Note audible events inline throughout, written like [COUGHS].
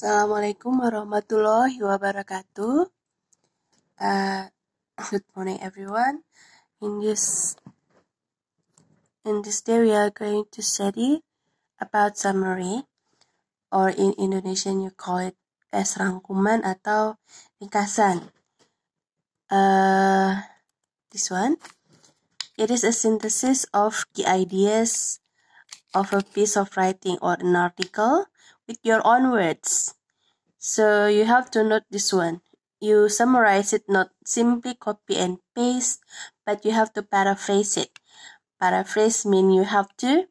Assalamualaikum warahmatullahi wabarakatuh. Uh, good morning, everyone. In this in this day, we are going to study about summary, or in Indonesian, you call it as rangkuman atau ringkasan. Uh, this one, it is a synthesis of the ideas of a piece of writing or an article with your own words. So you have to note this one. You summarize it, not simply copy and paste, but you have to paraphrase it. Paraphrase means you have to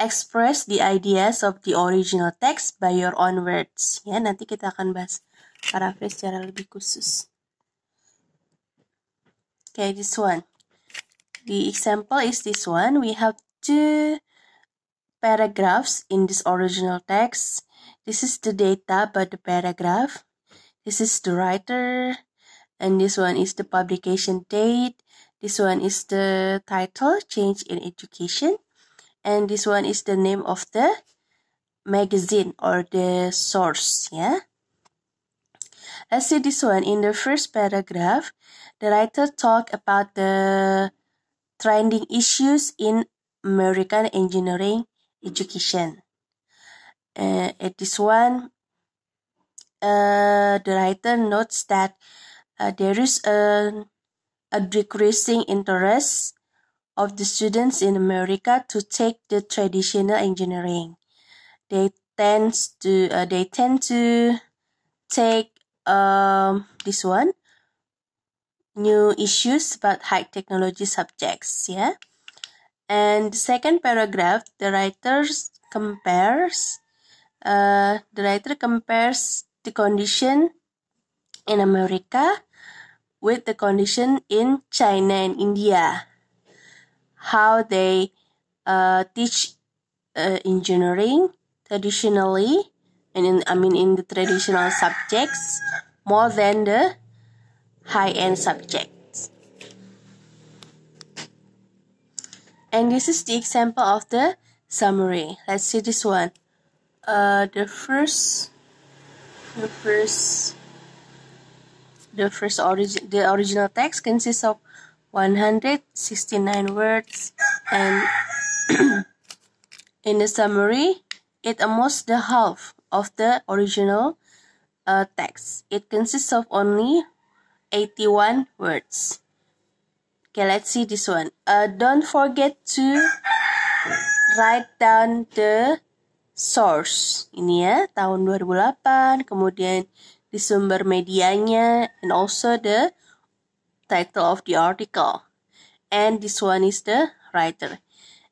express the ideas of the original text by your own words. Ya, nanti kita akan bahas paraphrase secara lebih khusus. Okay, this one. The example is this one. We have to paragraphs in this original text. This is the data but the paragraph. This is the writer. And this one is the publication date. This one is the title, Change in Education. And this one is the name of the magazine or the source, yeah? Let's see this one. In the first paragraph, the writer talked about the trending issues in American engineering education. Uh, at this one, uh, the writer notes that uh, there is a, a decreasing interest of the students in America to take the traditional engineering. They tend to uh, they tend to take um, this one new issues about high technology subjects. Yeah and second paragraph the writer compares uh, the writer compares the condition in america with the condition in china and india how they uh, teach uh, engineering traditionally and in, i mean in the traditional subjects more than the high-end subject And this is the example of the summary. Let's see this one. Uh, the first, the first, the first origin, the original text consists of 169 words and [CLEARS THROAT] in the summary, it almost the half of the original uh, text. It consists of only 81 words. Okay, let's see this one. Uh, don't forget to write down the source. Ini ya, tahun 2008, kemudian di sumber medianya, and also the title of the article. And this one is the writer.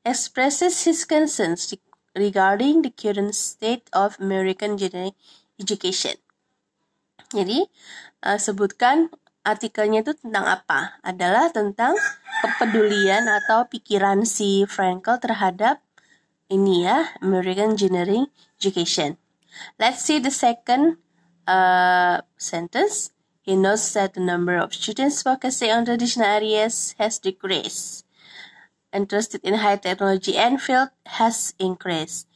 Expresses his concerns regarding the current state of American education. Jadi, uh, sebutkan artikelnya itu tentang apa? Adalah tentang kepedulian atau pikiran si Frankel terhadap ini ya, American Engineering Education. Let's see the second uh, sentence. He knows that the number of students focusing on traditional areas has decreased. Interested in high technology and field has increased.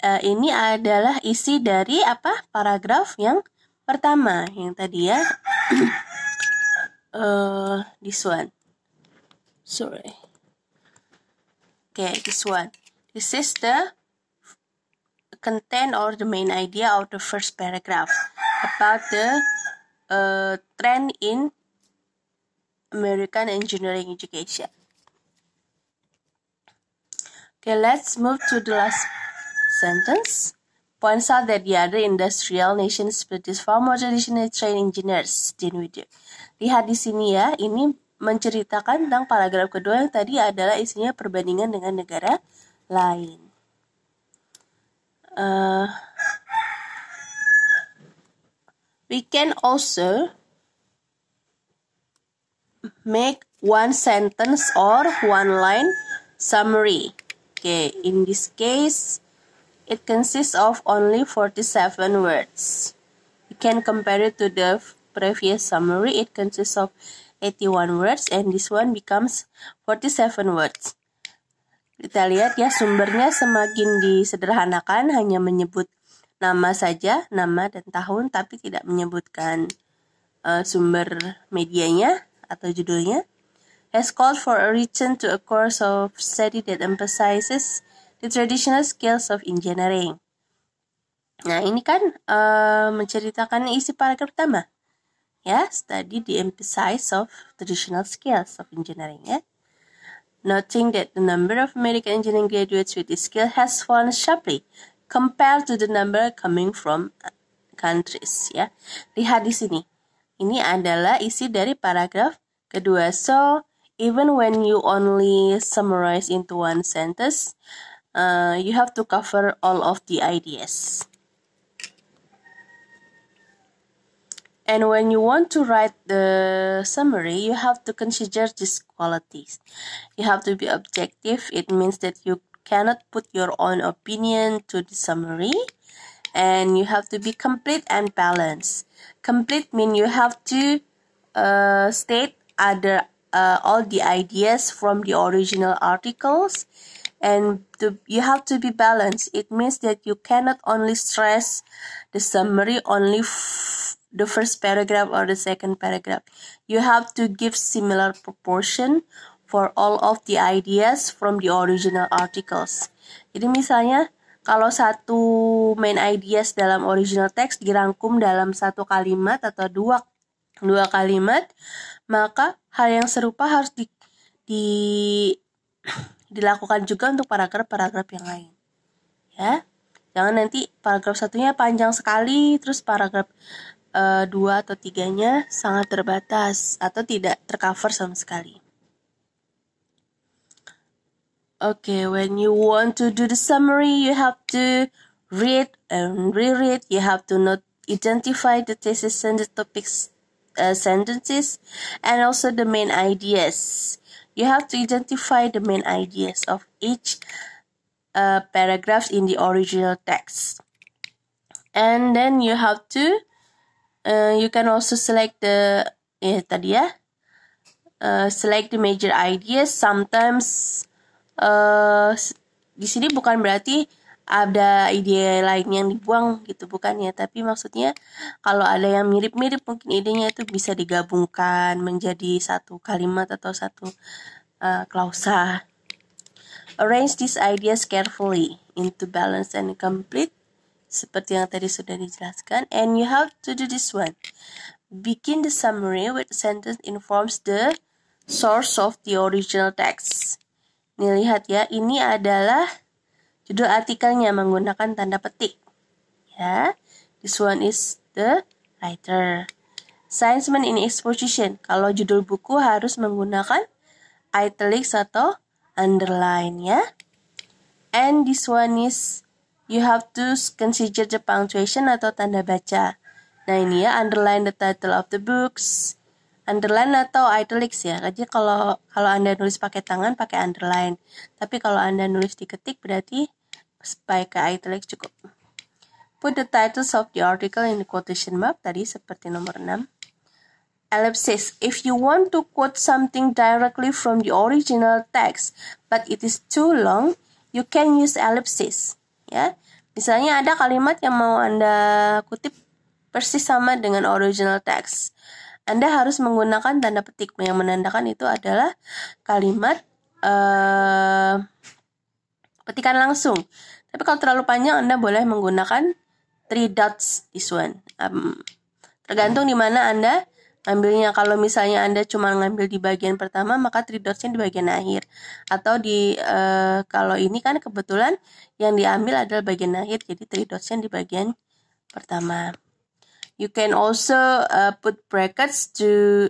Uh, ini adalah isi dari apa paragraf yang pertama yang tadi ya. uh this one sorry okay this one this is the content or the main idea of the first paragraph about the uh, trend in American engineering education. Okay, let's move to the last sentence. Points out that the other industrial nations produce far more traditional trained engineers than we do. Lihat di sini ya, ini menceritakan tentang paragraf kedua yang tadi adalah isinya perbandingan dengan negara lain. Uh, we can also make one sentence or one line summary. Okay, in this case, it consists of only 47 words. You can compare it to the previous summary, it consists of 81 words and this one becomes 47 words. Kita lihat ya sumbernya semakin disederhanakan hanya menyebut nama saja, nama dan tahun tapi tidak menyebutkan uh, sumber medianya atau judulnya. Has called for a return to a course of study that emphasizes the traditional skills of engineering. Nah, ini kan uh, menceritakan isi paragraf pertama. Ya, study the emphasis of traditional skills of engineering. ya Noting that the number of American engineering graduates with this skill has fallen sharply compared to the number coming from uh, countries. Ya, lihat di sini. Ini adalah isi dari paragraf kedua. So, even when you only summarize into one sentence, uh, you have to cover all of the ideas. And when you want to write the summary, you have to consider these qualities. You have to be objective. It means that you cannot put your own opinion to the summary. And you have to be complete and balanced. Complete means you have to uh, state other uh, all the ideas from the original articles and to, you have to be balanced it means that you cannot only stress the summary only the first paragraph or the second paragraph. You have to give similar proportion for all of the ideas from the original articles. Jadi misalnya kalau satu main ideas dalam original text dirangkum dalam satu kalimat atau dua dua kalimat, maka hal yang serupa harus di, di [COUGHS] dilakukan juga untuk paragraf-paragraf yang lain. Ya. Jangan nanti paragraf satunya panjang sekali, terus paragraf uh, dua atau tiganya sangat terbatas atau tidak tercover sama sekali. Okay, when you want to do the summary, you have to read and reread. You have to not identify the thesis and the topics uh, sentences and also the main ideas. You have to identify the main ideas of each uh, paragraph in the original text. And then you have to Eh, you can also select the eh tadi ya uh, select the major ideas sometimes uh, di sini bukan berarti ada ide lain yang dibuang gitu bukan ya tapi maksudnya kalau ada yang mirip-mirip mungkin idenya itu bisa digabungkan menjadi satu kalimat atau satu uh, klausa arrange these ideas carefully into balance and complete seperti yang tadi sudah dijelaskan and you have to do this one begin the summary with sentence informs the source of the original text nih lihat ya ini adalah judul artikelnya menggunakan tanda petik ya this one is the writer Assignment in Exposition kalau judul buku harus menggunakan italics atau underline ya and this one is you have to consider the punctuation atau tanda baca. Nah ini ya underline the title of the books, underline atau italics ya. Jadi kalau kalau anda nulis pakai tangan pakai underline, tapi kalau anda nulis diketik berarti pakai italics cukup. Put the titles of the article in the quotation mark tadi seperti nomor 6. Ellipsis. If you want to quote something directly from the original text, but it is too long, you can use ellipsis ya. Misalnya ada kalimat yang mau Anda kutip persis sama dengan original text. Anda harus menggunakan tanda petik yang menandakan itu adalah kalimat uh, petikan langsung. Tapi kalau terlalu panjang Anda boleh menggunakan three dots this one. Um, tergantung di mana Anda ambilnya. Kalau misalnya Anda cuma ngambil di bagian pertama, maka 3 dotsnya di bagian akhir. Atau di e, kalau ini kan kebetulan yang diambil adalah bagian akhir, jadi 3 dotsnya di bagian pertama. You can also uh, put brackets to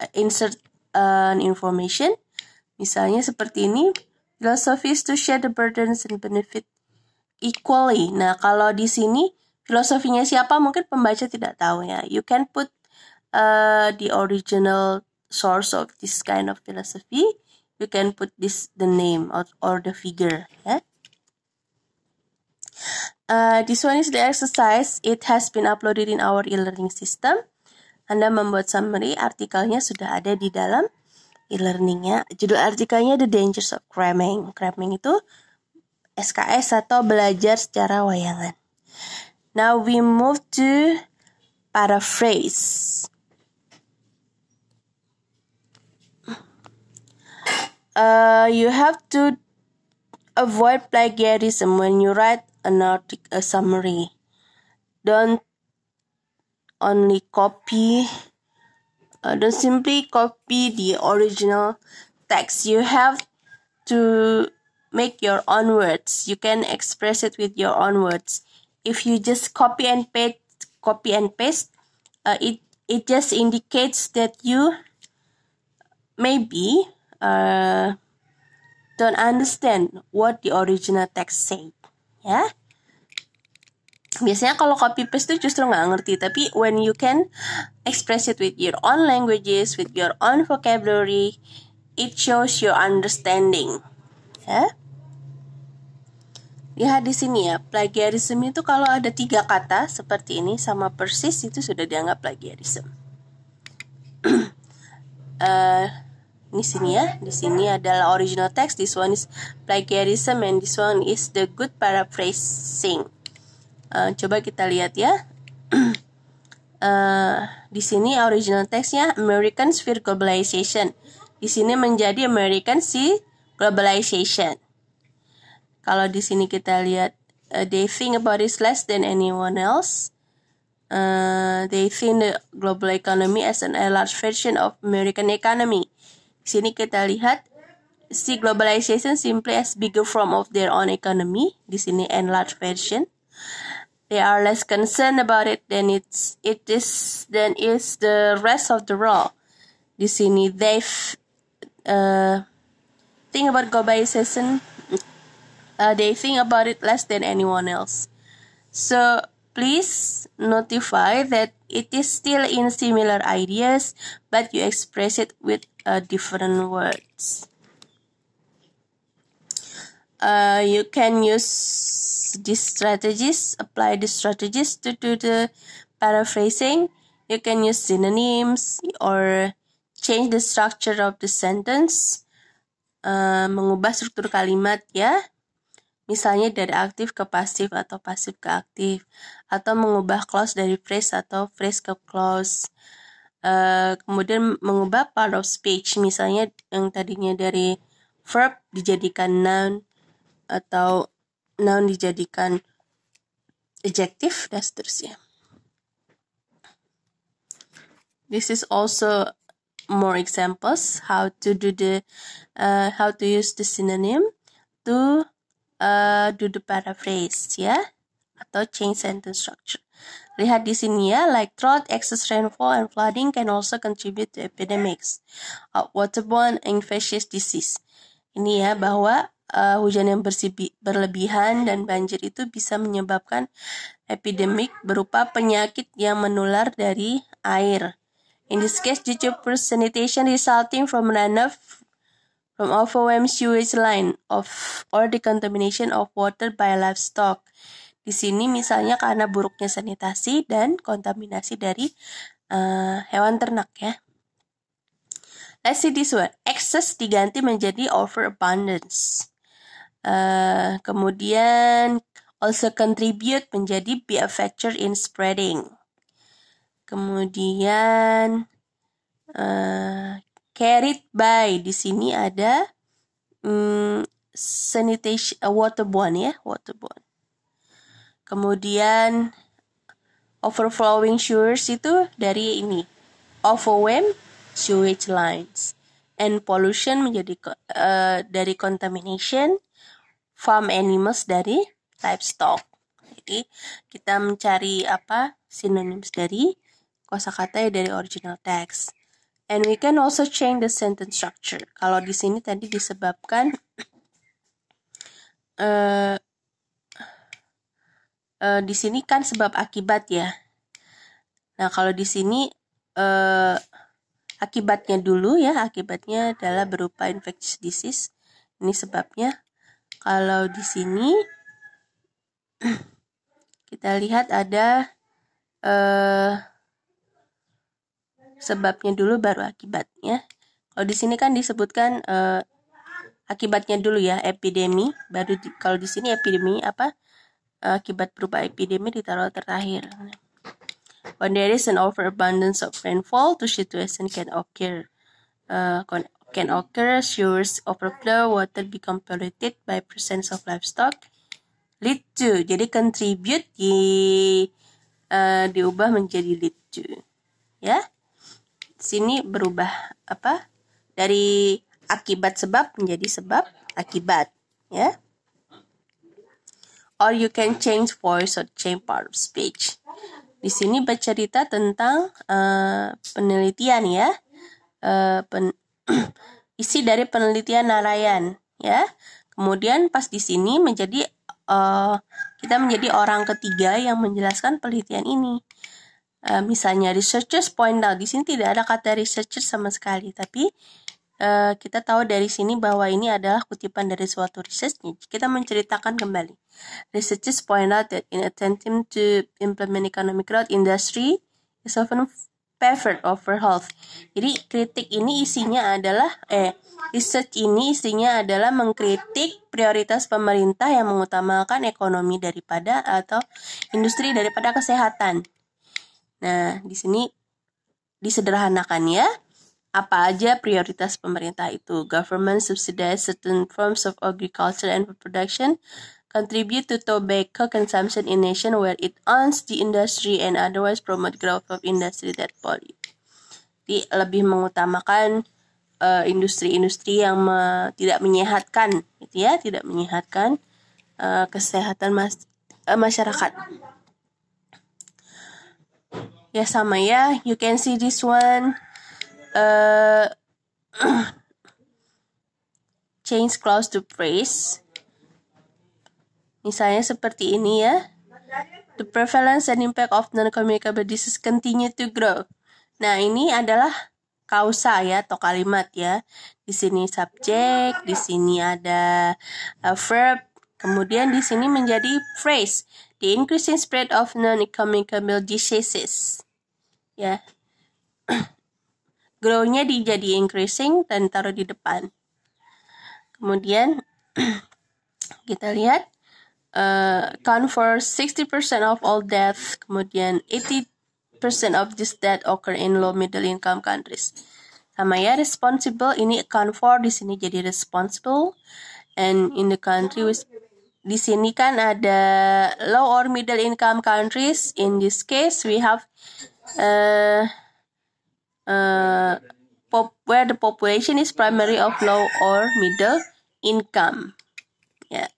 eh, insert uh, information. Misalnya seperti ini, philosophy is to share the burdens and benefit equally. Nah, kalau di sini filosofinya siapa mungkin pembaca tidak tahu ya. You can put uh, the original source of this kind of philosophy, you can put this the name or, or the figure. Yeah? Uh, this one is the exercise. It has been uploaded in our e-learning system. Anda membuat summary, artikelnya sudah ada di dalam e-learningnya. Judul artikelnya The Dangers of Cramming. Cramming itu SKS atau belajar secara wayangan. Now we move to paraphrase. uh, you have to avoid plagiarism when you write an article a summary. Don't only copy. Uh, don't simply copy the original text. You have to make your own words. You can express it with your own words. If you just copy and paste, copy and paste, uh, it it just indicates that you maybe uh, don't understand what the original text said ya biasanya kalau copy paste tuh justru nggak ngerti tapi when you can express it with your own languages with your own vocabulary it shows your understanding ya lihat di sini ya plagiarism itu kalau ada tiga kata seperti ini sama persis itu sudah dianggap plagiarism [CLEARS THROAT] uh, ini sini ya. Di sini adalah original text. This one is plagiarism and this one is the good paraphrasing. Uh, coba kita lihat ya. uh, [CLEARS THROAT] di sini original textnya Americans fear globalization. Di sini menjadi American see globalization. Kalau di sini kita lihat uh, they think about it less than anyone else. Uh, they think the global economy as an enlarged version of American economy. Sini kita lihat si globalization simply as bigger form of their own economy. Di sini enlarged version. They are less concerned about it than it's it is than is the rest of the world. Di sini they uh, think about globalization. Uh, they think about it less than anyone else. So please notify that it is still in similar ideas, but you express it with uh, different words. Uh, you can use these strategies, apply the strategies to do the paraphrasing. You can use synonyms or change the structure of the sentence. Uh, mengubah struktur kalimat ya. Misalnya dari aktif ke pasif atau pasif ke aktif. Atau mengubah clause dari phrase atau phrase ke clause. Eh, kemudian mengubah part of speech misalnya yang tadinya dari verb dijadikan noun atau noun dijadikan adjective dan seterusnya. This is also more examples how to do the uh, how to use the synonym to uh, do the paraphrase ya. Yeah? atau change sentence structure. Lihat di sini ya, like drought, excess rainfall, and flooding can also contribute to epidemics of waterborne infectious disease. Ini ya bahwa uh, hujan yang bersibi, berlebihan dan banjir itu bisa menyebabkan epidemik berupa penyakit yang menular dari air. In this case, due to sanitation resulting from runoff from overwhelmed sewage line of or the contamination of water by livestock. Di sini misalnya karena buruknya sanitasi dan kontaminasi dari uh, hewan ternak ya. Let's see this one. Excess diganti menjadi overabundance. Uh, kemudian also contribute menjadi be a factor in spreading. Kemudian uh, carried by di sini ada um, sanitation uh, waterborne ya, waterborne. Kemudian overflowing sewers itu dari ini overwhelm sewage lines and pollution menjadi uh, dari contamination farm animals dari livestock. Jadi kita mencari apa sinonim dari kosakata dari original text. And we can also change the sentence structure. Kalau di sini tadi disebabkan uh, [CLEARS THROAT] e, di sini kan sebab akibat ya. Nah, kalau di sini e, akibatnya dulu ya, akibatnya adalah berupa infectious disease. Ini sebabnya. Kalau di sini [CLEARS THROAT] kita lihat ada e, sebabnya dulu baru akibatnya. Kalau di sini kan disebutkan e, akibatnya dulu ya epidemi, baru di, kalau di sini epidemi apa? akibat perubahan epidemi di tahun terakhir. When there is an overabundance of rainfall, two situations can occur. Uh, can occur sewers overflow, water become polluted by presence of livestock, lead to. Jadi contribute di uh, diubah menjadi lead to. Ya. Sini berubah apa? Dari akibat sebab menjadi sebab akibat, ya or you can change voice or change part of speech. Di sini bercerita tentang uh, penelitian ya. Uh, pen [CLEARS THROAT] isi dari penelitian Narayan ya. Kemudian pas di sini menjadi uh, kita menjadi orang ketiga yang menjelaskan penelitian ini. Uh, misalnya researchers point out di sini tidak ada kata researchers sama sekali, tapi Eh, kita tahu dari sini bahwa ini adalah kutipan dari suatu risetnya Kita menceritakan kembali. Researchers point out that in attempting to implement economic growth, industry is often favored over health. Jadi kritik ini isinya adalah eh research ini isinya adalah mengkritik prioritas pemerintah yang mengutamakan ekonomi daripada atau industri daripada kesehatan. Nah, di sini disederhanakan ya apa aja prioritas pemerintah itu. Government subsidize certain forms of agriculture and food production, contribute to tobacco consumption in nation where it owns the industry and otherwise promote growth of industry that pollute. Di lebih mengutamakan eh, industri-industri uh, yang me tidak menyehatkan, gitu ya, tidak menyehatkan uh, kesehatan mas uh, masyarakat. Ya sama ya, you can see this one uh, [CLEARS THROAT] change clause to phrase. Misalnya seperti ini ya. The prevalence and impact of non-communicable disease continue to grow. Nah, ini adalah kausa ya atau kalimat ya. Di sini subjek, di sini ada uh, verb, kemudian di sini menjadi phrase. The increasing spread of non-communicable diseases. Ya. Yeah. [CLEARS THROAT] grow-nya dijadi increasing dan taruh di depan. Kemudian [CLEARS THROAT] kita lihat uh, eh, count for 60% of all death, kemudian 80% of this death occur in low middle income countries. Sama ya, responsible ini account for di sini jadi responsible and in the country with di sini kan ada low or middle income countries. In this case, we have uh, uh, pop, where the population is primary of low or middle income. Ya. Yeah.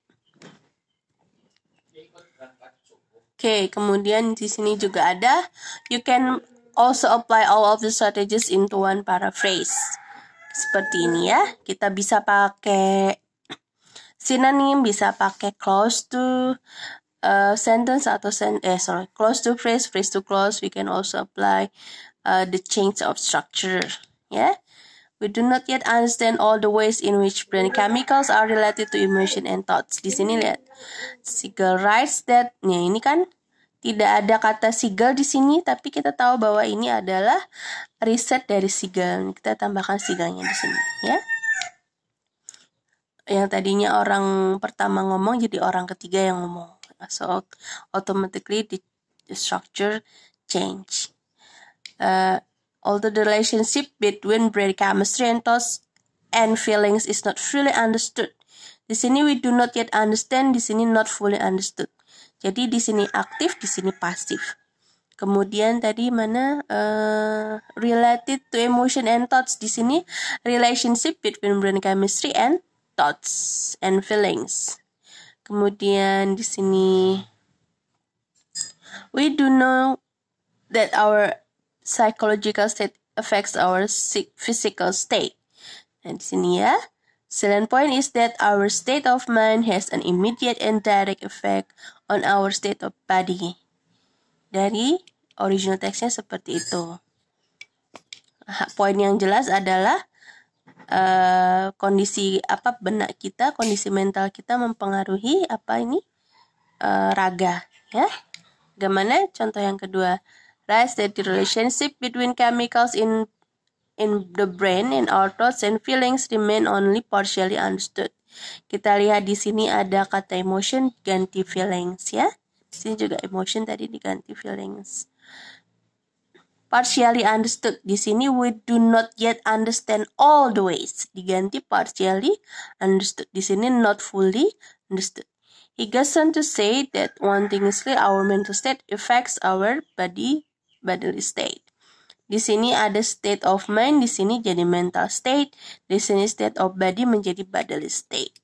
Oke, okay, kemudian di sini juga ada you can also apply all of the strategies into one paraphrase. Seperti ini ya. Kita bisa pakai sinonim, bisa pakai close to uh, sentence atau sen eh sorry, close to phrase, phrase to close. We can also apply uh, the change of structure. Yeah. We do not yet understand all the ways in which brain chemicals are related to emotion and thoughts. Di sini lihat. Siegel writes that, ya ini kan tidak ada kata Siegel di sini, tapi kita tahu bahwa ini adalah riset dari Siegel. Kita tambahkan Siegelnya di sini, ya. Yang tadinya orang pertama ngomong jadi orang ketiga yang ngomong. So automatically the structure change uh, although the relationship between brain chemistry and thoughts and feelings is not fully understood. Di sini we do not yet understand, di sini not fully understood. Jadi di sini aktif, di sini pasif. Kemudian tadi mana uh, related to emotion and thoughts di sini relationship between brain chemistry and thoughts and feelings. Kemudian di sini we do know that our psychological state affects our physical state. Nah, di sini ya. Second point is that our state of mind has an immediate and direct effect on our state of body. Dari original textnya seperti itu. Poin yang jelas adalah uh, kondisi apa benak kita, kondisi mental kita mempengaruhi apa ini uh, raga, ya. Gimana contoh yang kedua? Rice that the relationship between chemicals in, in the brain and our thoughts and feelings remain only partially understood. Kita lihat di sini ada kata emotion ganti feelings ya. Di sini juga emotion tadi diganti feelings. Partially understood. Di sini we do not yet understand all the ways. Diganti partially understood. Di sini not fully understood. He goes on to say that one thing is clear, our mental state affects our body bodily state. Di sini ada state of mind, di sini jadi mental state, di sini state of body menjadi bodily state.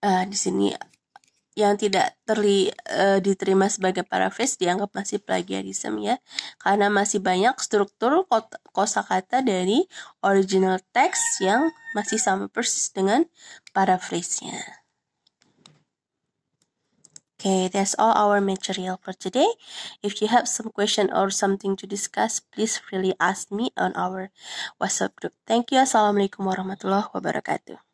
Uh, di sini yang tidak terli, uh, diterima sebagai paraphrase dianggap masih plagiarisme ya, karena masih banyak struktur kosakata dari original text yang masih sama persis dengan paraphrase-nya. Okay, that's all our material for today. If you have some question or something to discuss, please freely ask me on our WhatsApp group. Thank you. Assalamualaikum warahmatullahi wabarakatuh.